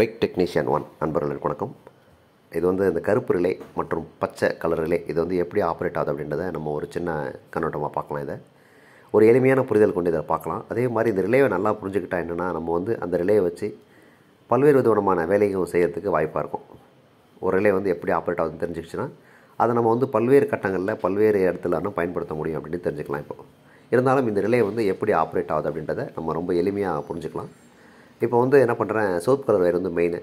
bike technician one நண்பர்களுக்கு வணக்கம் இது வந்து இந்த கருப்பு ரிலே மற்றும் பச்சை கலர் ரிலே இது வந்து எப்படி ஆப்ரேட் ஆகுது அப்படின்றத நம்ம ஒரு சின்ன கண்ணோட்டமாக பார்க்கலாம் இதை ஒரு எளிமையான புரிதல் கொண்டு இதை பார்க்கலாம் அதே மாதிரி இந்த ரிலேவை நல்லா புரிஞ்சுக்கிட்டா என்னென்னா நம்ம வந்து அந்த ரிலேவை வச்சு பல்வேறு விதமான வேலைகளும் செய்கிறதுக்கு வாய்ப்பாக இருக்கும் ஒரு ரிலே வந்து எப்படி ஆப்ரேட் ஆகுதுன்னு தெரிஞ்சிக்கிச்சுன்னா அதை நம்ம வந்து பல்வேறு கட்டங்களில் பல்வேறு இடத்துல பயன்படுத்த முடியும் அப்படின்னு தெரிஞ்சுக்கலாம் இப்போ இருந்தாலும் இந்த ரிலே வந்து எப்படி ஆப்ரேட் ஆகுது அப்படின்றத நம்ம ரொம்ப எளிமையாக புரிஞ்சுக்கலாம் இப்போ வந்து என்ன பண்ணுறேன் சோப் கலர் வயர் வந்து மெயின்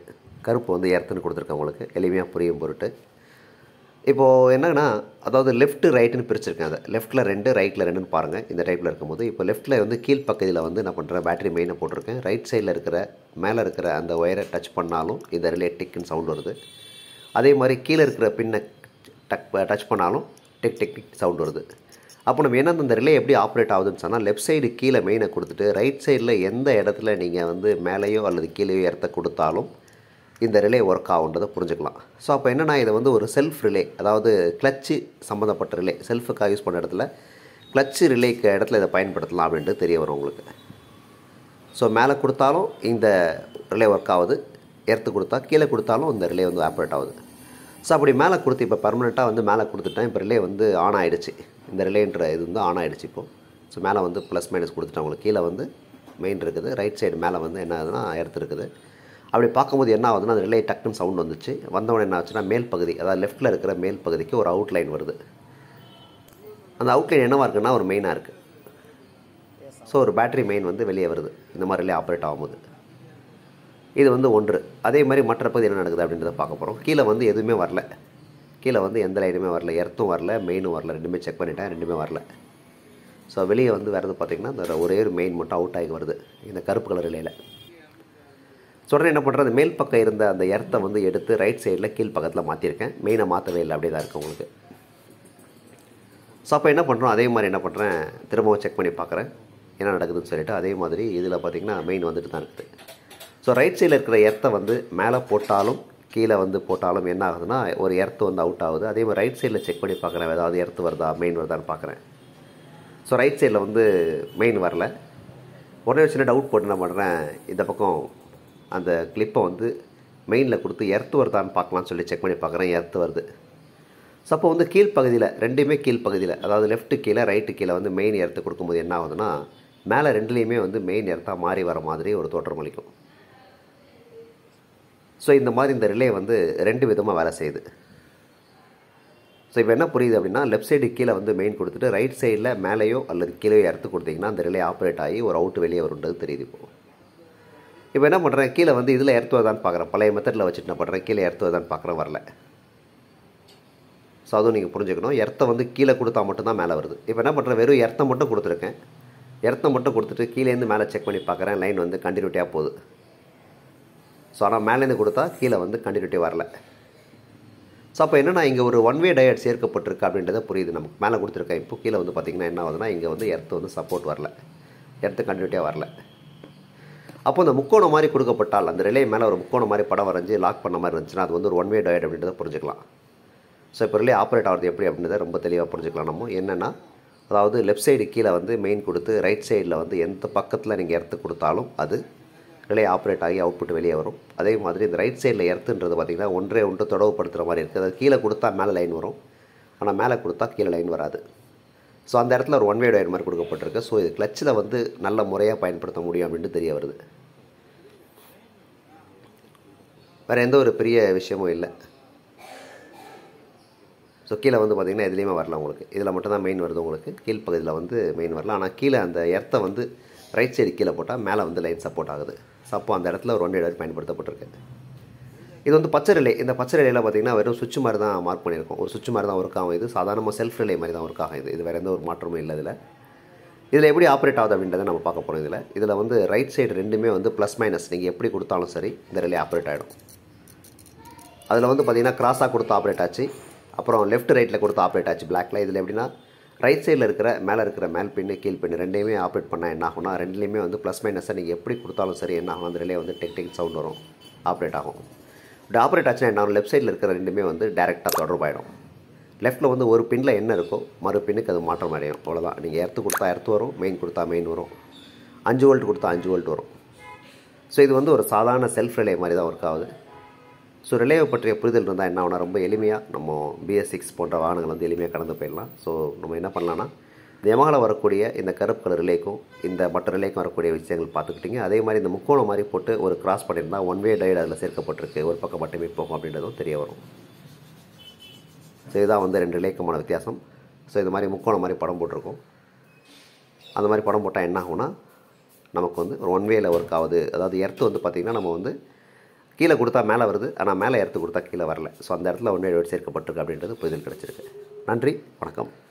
கருப்பு வந்து ஏற்றுன்னு கொடுத்துருக்கேன் உங்களுக்கு எளிமையாக புரியும் பொருட்டு இப்போது என்னென்னா அதாவது லெஃப்ட்டு ரைட்டுன்னு பிரிச்சிருக்கேன் அதை லெஃப்ட்டில் ரெண்டு ரைட்டில் ரெண்டுன்னு பாருங்கள் இந்த டைப்பில் இருக்கும்போது இப்போ லெஃப்ட்டில் வந்து கீழ் பக்கத்தில் வந்து என்ன பண்ணுறேன் பேட்டரி மெயினை போட்டிருக்கேன் ரைட் சைடில் இருக்கிற மேலே இருக்கிற அந்த ஒயரை டச் பண்ணாலும் இந்த ரிலே டிக்குன்னு சவுண்ட் வருது அதே மாதிரி கீழே இருக்கிற பின்னை டக் டச் பண்ணாலும் டிக் டிக் டிக் சவுண்ட் வருது அப்போ நம்ம என்ன அந்த ரிலே எப்படி ஆப்ரேட் ஆகுதுன்னு சொன்னால் லெஃப்ட் சைடு கீழே மெயினை கொடுத்துட்டு ரைட் சைடில் எந்த இடத்துல நீங்கள் வந்து மேலேயோ அல்லது கீழேயோ இடத்த கொடுத்தாலும் இந்த ரிலே ஒர்க் ஆகுன்றதை புரிஞ்சுக்கலாம் ஸோ அப்போ என்னென்னா இதை வந்து ஒரு செல்ஃப் ரிலே அதாவது கிளச்சு சம்மந்தப்பட்ட ரிலே செல்ஃபுக்காக யூஸ் பண்ண இடத்துல கிளச்சு ரிலேக்கு இடத்துல இதை பயன்படுத்தலாம் அப்படின்ட்டு தெரிய வரும் உங்களுக்கு ஸோ மேலே கொடுத்தாலும் இந்த ரிலே ஒர்க் ஆகுது எர்த்து கொடுத்தா கீழே கொடுத்தாலும் இந்த ரிலே வந்து ஆப்ரேட் ஆகுது ஸோ அப்படி மேலே கொடுத்து இப்போ பர்மனெண்ட்டாக வந்து மேலே கொடுத்துட்டேன் இப்போ ரிலே வந்து ஆன் ஆகிடுச்சு இந்த ரிலேன்ற இது வந்து ஆன் ஆகிடுச்சு இப்போது ஸோ மேலே வந்து ப்ளஸ் மைனஸ் கொடுத்துட்டு அவங்களுக்கு கீழே வந்து மெயின் இருக்குது ரைட் சைடு மேலே வந்து என்ன ஆகுதுன்னா எர்த் இருக்குது அப்படி பார்க்கும்போது என்ன ஆகுதுன்னா அந்த ரிலே டக்குன்னு சவுண்ட் வந்துச்சு வந்தவொடனே என்ன ஆச்சுன்னா மேல் பகுதி அதாவது லெஃப்ட்டில் இருக்கிற மேல் பகுதிக்கு ஒரு அவுட்லைன் வருது அந்த அவுட்லைன் என்னவாக இருக்குன்னா ஒரு மெயினாக இருக்குது ஸோ ஒரு பேட்ரி மெயின் வந்து வெளியே வருது இந்த மாதிரி ரிலே ஆப்ரேட் ஆகும்போது இது வந்து ஒன்று அதே மாதிரி மற்ற பகுதி என்ன நடக்குது அப்படின்றத பார்க்க போகிறோம் கீழே வந்து எதுவுமே வரல கீழே வந்து எந்த லைனுமே வரல எர்த்தும் வரல மெயினும் வரல ரெண்டுமே செக் பண்ணிட்டேன் ரெண்டுமே வரல ஸோ வெளியே வந்து வரது பார்த்திங்கன்னா அந்த ஒரே ஒரு மெயின் மட்டும் அவுட் ஆகி வருது இந்த கருப்பு கலர் இலையில் ஸோ உடனே என்ன பண்ணுறது மேல் பக்கம் இருந்த அந்த எர்த்தை வந்து எடுத்து ரைட் சைடில் கீழ் பக்கத்தில் மாற்றிருக்கேன் மெயினை மாற்றவே இல்லை அப்படியே தான் இருக்குது உங்களுக்கு ஸோ அப்போ என்ன பண்ணுறோம் அதே மாதிரி என்ன பண்ணுறேன் திரும்பவும் செக் பண்ணி பார்க்குறேன் என்ன நடக்குதுன்னு சொல்லிவிட்டு அதே மாதிரி இதில் பார்த்திங்கன்னா மெயின் வந்துட்டு தான் இருக்குது ஸோ ரைட் சைடில் இருக்கிற எர்த்தை வந்து மேலே போட்டாலும் கீழே வந்து போட்டாலும் என்ன ஆகுதுன்னா ஒரு எர்த்து வந்து அவுட் ஆகுது அதே மாதிரி ரைட் சைடில் செக் பண்ணி பார்க்குறேன் ஏதாவது எர்த்து வருதா மெயின் வருதான்னு பார்க்குறேன் ஸோ ரைட் சைடில் வந்து மெயின் வரல உடனே சின்ன டவுட் போட்டு நான் பண்ணுறேன் இந்த பக்கம் அந்த கிளிப்பை வந்து மெயினில் கொடுத்து எர்த்து வருதான்னு பார்க்கலாம்னு சொல்லி செக் பண்ணி பார்க்குறேன் எர்த்து வருது ஸோ அப்போ வந்து கீழ்ப்பகுதியில் ரெண்டுமே கீழ்ப்பகுதியில் அதாவது லெஃப்ட்டு கீழே ரைட்டு கீழே வந்து மெயின் எர்த்து கொடுக்கும்போது என்ன ஆகுதுன்னா மேலே ரெண்டுலேயுமே வந்து மெயின் எர்த்தாக மாறி வர மாதிரி ஒரு தோற்றம் அளிக்கும் ஸோ இந்த மாதிரி இந்த ரிலே வந்து ரெண்டு விதமாக வேலை செய்யுது ஸோ இப்போ என்ன புரியுது அப்படின்னா லெஃப்ட் சைடு கீழே வந்து மெயின் கொடுத்துட்டு ரைட் சைடில் மேலேயோ அல்லது கீழேயோ இறத்து கொடுத்தீங்கன்னா அந்த ரிலே ஆப்ரேட் ஆகி ஒரு அவுட் வெளியே வருன்றது தெரியுது இப்போ இப்போ என்ன பண்ணுறேன் கீழே வந்து இதில் இறத்துவதான்னு பார்க்குறேன் பழைய மெத்தடில் வச்சுட்டு நான் பண்ணுறேன் கீழே இறத்துவதான்னு பார்க்குறேன் வரல ஸோ அதுவும் நீங்கள் புரிஞ்சுக்கணும் எர்த்தை வந்து கீழே கொடுத்தா மட்டும்தான் மேலே வருது இப்போ என்ன பண்ணுறேன் வெறும் எர்த்தை மட்டும் கொடுத்துருக்கேன் இரத்த மட்டும் கொடுத்துட்டு கீழேருந்து மேலே செக் பண்ணி பார்க்குறேன் லைன் வந்து கண்டினியூட்டியாக போகுது ஸோ ஆனால் மேலேருந்து கொடுத்தா கீழே வந்து கண்டினியூட்டி வரல ஸோ அப்போ என்னென்னா இங்கே ஒரு ஒன் வே டயட் சேர்க்கப்பட்டிருக்கு அப்படின்றத புரியுது நமக்கு மேலே கொடுத்துருக்கேன் இப்போ கீழே வந்து பார்த்திங்கன்னா என்ன ஆகுதுன்னா இங்கே வந்து எர்த்து வந்து சப்போர்ட் வரல எர்த்து கண்டினியூட்டியாக வரல அப்போ அந்த முக்கோணம் மாதிரி கொடுக்கப்பட்டால் அந்த ரிலே மேலே ஒரு முக்கோணம் மாதிரி படம் வரைஞ்சி லாக் பண்ண மாதிரி இருந்துச்சுன்னா அது வந்து ஒரு ஒன் வே டயட் அப்படின்றத புரிஞ்சுக்கலாம் ஸோ இப்போ ரிலே ஆப்ரேட் ஆகிறது எப்படி அப்படின்றத ரொம்ப தெளிவாக புரிஞ்சுக்கலாம் நம்ம என்னென்னா அதாவது லெஃப்ட் சைடு கீழே வந்து மெயின் கொடுத்து ரைட் சைடில் வந்து எந்த பக்கத்தில் நீங்கள் எர்த்து கொடுத்தாலும் அது ரிலே ஆப்ரேட் ஆகி அவுட்புட் வெளியே வரும் அதே மாதிரி இந்த ரைட் சைடில் எர்த்துன்றது பார்த்திங்கன்னா ஒன்றே ஒன்று தொடவுப்படுத்துகிற மாதிரி இருக்குது அது கீழே கொடுத்தா மேலே லைன் வரும் ஆனால் மேலே கொடுத்தா கீழே லைன் வராது ஸோ அந்த இடத்துல ஒரு ஒன் வே டயர் மாதிரி கொடுக்கப்பட்டிருக்கு ஸோ இது கிளச்சில் வந்து நல்ல முறையாக பயன்படுத்த முடியும் அப்படின்ட்டு தெரிய வருது வேறு எந்த ஒரு பெரிய விஷயமும் இல்லை ஸோ கீழே வந்து பார்த்திங்கன்னா எதுலேயுமே வரலாம் உங்களுக்கு இதில் மட்டும் தான் மெயின் வருது உங்களுக்கு கீழ்ப்பகுதியில் வந்து மெயின் வரலாம் ஆனால் கீழே அந்த எர்த்தை வந்து ரைட் சைடு கீழே போட்டால் மேலே வந்து லைன் சப்போர்ட் ஆகுது ஸோ அப்போ அந்த இடத்துல ஒரு ஒன்றை பயன்படுத்தப்பட்டிருக்கு இது வந்து பச்சை ரிலே இந்த பச்சை ரிலையில் பார்த்திங்கன்னா வெறும் சுவிட்ச் மாதிரி தான் மார்க் பண்ணியிருக்கோம் ஒரு சுவிட்ச் மாதிரி தான் ஒர்க் ஆகும் இது சாதாரணமாக செல்ஃப் ரிலே மாதிரி தான் ஒர்க் ஆகும் இது இது வேறு எந்த ஒரு மாற்றமும் இல்லை இதில் இதில் எப்படி ஆப்ரேட் ஆகுது அப்படின்றத நம்ம பார்க்க போகிறோம் இதில் இதில் வந்து ரைட் சைடு ரெண்டுமே வந்து ப்ளஸ் மைனஸ் நீங்கள் எப்படி கொடுத்தாலும் சரி இந்த ரிலே ஆப்ரேட் ஆகிடும் அதில் வந்து பார்த்திங்கன்னா கிராஸாக கொடுத்து ஆப்ரேட் ஆச்சு அப்புறம் லெஃப்ட் ரைட்டில் கொடுத்து ஆப்ரேட் ஆச்சு பிளாக்கில் இதில் எப்படின்னா ரைட் சைடில் இருக்கிற மேலே இருக்கிற மேல் பின்னு கீழ் பின்னு ரெண்டையுமே ஆப்ரேட் பண்ணால் என்ன ஆகும்னா ரெண்டுலேயுமே வந்து ப்ளஸ் மைனஸை நீங்கள் எப்படி கொடுத்தாலும் சரி என்ன ஆகும் அந்த ரிலே வந்து டெக் டெக் சவுண்ட் வரும் ஆப்ரேட் ஆகும் இப்படி ஆப்ரேட் ஆச்சுன்னா என்ன ஆகும் லெஃப்ட் சைடில் இருக்கிற ரெண்டுமே வந்து டேரெக்டாக தொடர்பாயிடும் லெஃப்ட்டில் வந்து ஒரு பின்னில் என்ன இருக்கோ மறு பின்னுக்கு அது மாற்றம் அடையும் அவ்வளோதான் நீங்கள் எர்த்து கொடுத்தா எர்த்து வரும் மெயின் கொடுத்தா மெயின் வரும் அஞ்சு வோல்ட் கொடுத்தா அஞ்சு வோல்ட் வரும் ஸோ இது வந்து ஒரு சாதாரண செல்ஃப் ரிலே மாதிரி தான் ஒர்க் ஆகுது ஸோ ரிலேவை பற்றிய புரிதல் இருந்தால் என்ன ஆகுனா ரொம்ப எளிமையாக நம்ம பிஎஸ் சிக்ஸ் போன்ற வாகனங்கள் வந்து எளிமையாக கடந்து போயிடலாம் ஸோ நம்ம என்ன பண்ணலான்னா யமகாவில் வரக்கூடிய இந்த கருப்பு கலர் ரிலேக்கும் இந்த மற்ற ரிலேக்கும் வரக்கூடிய விஷயங்கள் பார்த்துக்கிட்டிங்க அதே மாதிரி இந்த முக்கோணம் மாதிரி போட்டு ஒரு கிராஸ் பண்ணியிருந்தால் ஒன் வே டைடு அதில் சேர்க்கப்பட்டிருக்கு ஒரு பக்கம் மட்டுமே போகும் அப்படின்றதும் தெரிய வரும் ஸோ இதுதான் வந்து ரெண்டு ரிலேக்குமான வித்தியாசம் ஸோ இந்த மாதிரி முக்கோணம் மாதிரி படம் போட்டிருக்கும் அந்த மாதிரி படம் போட்டால் என்ன ஆகும்னா நமக்கு வந்து ஒரு ஒன் வேயில் ஒர்க் ஆகுது அதாவது எர்த்து வந்து பார்த்திங்கன்னா நம்ம வந்து கீழே கொடுத்தா மேலே வருது ஆனால் மேலே ஏற்று கொடுத்தா கீழே வரல ஸோ அந்த இடத்துல ஒன்று சேர்க்கப்பட்டிருக்கு அப்படின்றது புரிதல் கிடச்சிருக்கு நன்றி வணக்கம்